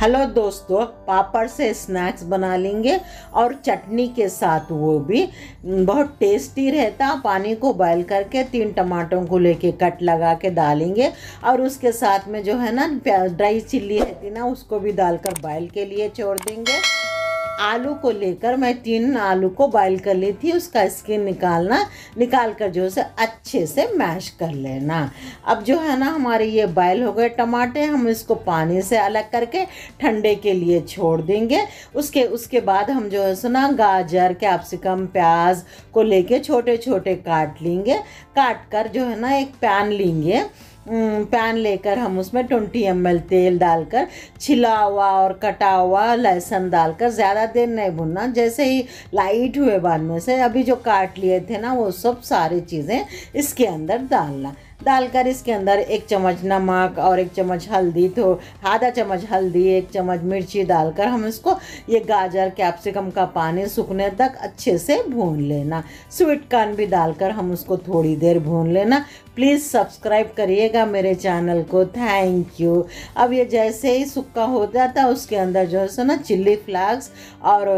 hello दोस्तों पापड़ से snacks बना लेंगे और चटनी के साथ वो भी बहुत टेस्टी रहता पानी को बॉयल करके तीन टमाटरों को लेके कट लगा के डालेंगे और उसके साथ में जो है ना ड्राई चिल्ली रहती ना उसको भी डालकर बॉयल के लिए छोड़ देंगे आलू को लेकर मैं तीन आलू को बॉईल कर ली थी उसका स्किन निकालना निकाल कर जो है अच्छे से मैश कर लेना अब जो है ना हमारे ये बॉयल हो गए टमाटे हम इसको पानी से अलग करके ठंडे के लिए छोड़ देंगे उसके उसके बाद हम जो है ना गाजर कैप्सिकम प्याज को लेके छोटे छोटे काट लेंगे काट कर जो है ना एक पैन लेंगे हम्म, पैन लेकर हम उसमें ट्वेंटी एम तेल डालकर छिला हुआ और कटा हुआ लहसुन डालकर ज़्यादा देर नहीं भुनना जैसे ही लाइट हुए बाद में से अभी जो काट लिए थे ना वो सब सारी चीज़ें इसके अंदर डालना डालकर इसके अंदर एक चम्मच नमक और एक चम्मच हल्दी तो आधा चम्मच हल्दी एक चम्मच मिर्ची डालकर हम इसको ये गाजर कैप्सिकम का पानी सूखने तक अच्छे से भून लेना स्वीट कॉर्न भी डालकर हम उसको थोड़ी देर भून लेना प्लीज़ सब्सक्राइब करिएगा मेरे चैनल को थैंक यू अब ये जैसे ही सूखा हो जाता है उसके अंदर जो है सो ना चिल्ली फ्लैक्स और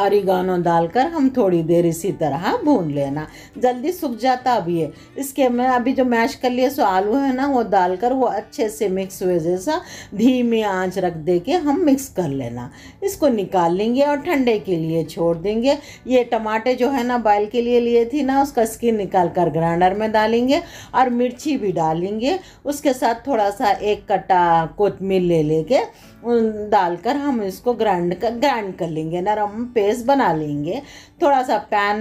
आरिगानो डालकर हम थोड़ी देर इसी तरह भून लेना जल्दी सूख जाता भी है इसके में अभी जो मैश कर लिए सो आलू है ना वो डालकर वो अच्छे से मिक्स हुए जैसा धीमी आंच रख दे के हम मिक्स कर लेना इसको निकाल लेंगे और ठंडे के लिए छोड़ देंगे ये टमाटे जो है ना बॉयल के लिए लिए थी ना उसका स्किन निकाल कर ग्राइंडर में डालेंगे और मिर्ची भी डालेंगे उसके साथ थोड़ा सा एक कट्टा कोतमीर ले लेके डालकर हम इसको ग्राइंड कर ग्राइंड कर लेंगे नरम पे पेस्ट बना लेंगे थोड़ा सा पैन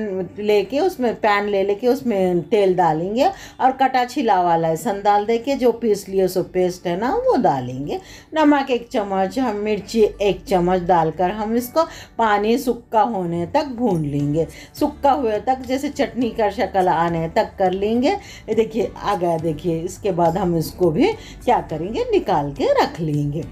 लेके उसमें पैन ले लेके उसमें तेल डालेंगे और कटा छिला वाला लहसुन डाल दे के जो पीस लिए सो पेस्ट है ना वो डालेंगे नमक एक चम्मच हम मिर्ची एक चम्मच डालकर हम इसको पानी सूखा होने तक भून लेंगे सूखा हुए तक जैसे चटनी का शक्ल आने तक कर लेंगे देखिए आ गया देखिए इसके बाद हम इसको भी क्या करेंगे निकाल के रख लेंगे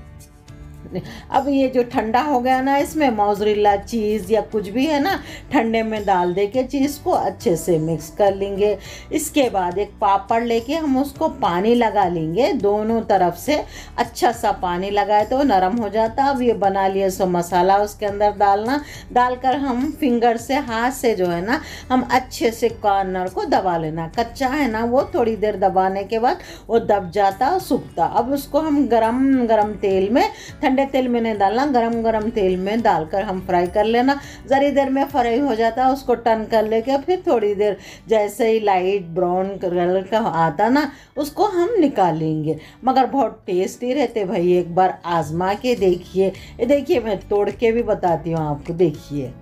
अब ये जो ठंडा हो गया ना इसमें मोजरीला चीज़ या कुछ भी है ना ठंडे में डाल दे के चीज़ को अच्छे से मिक्स कर लेंगे इसके बाद एक पापड़ लेके हम उसको पानी लगा लेंगे दोनों तरफ से अच्छा सा पानी लगाए तो नरम हो जाता अब ये बना लिए सो मसाला उसके अंदर डालना डालकर हम फिंगर से हाथ से जो है ना हम अच्छे से कॉर्नर को दबा लेना कच्चा है ना वो थोड़ी देर दबाने के बाद वो दब जाता सूखता अब उसको हम गरम गरम तेल में ठंडे ठंडे तेल में नहीं डालना गरम गरम तेल में डालकर हम फ्राई कर लेना ज़री देर में फ्राई हो जाता है उसको टर्न कर लेके फिर थोड़ी देर जैसे ही लाइट ब्राउन कलर का आता ना उसको हम निकालेंगे मगर बहुत टेस्टी रहते भाई एक बार आजमा के देखिए ये देखिए मैं तोड़ के भी बताती हूँ आपको देखिए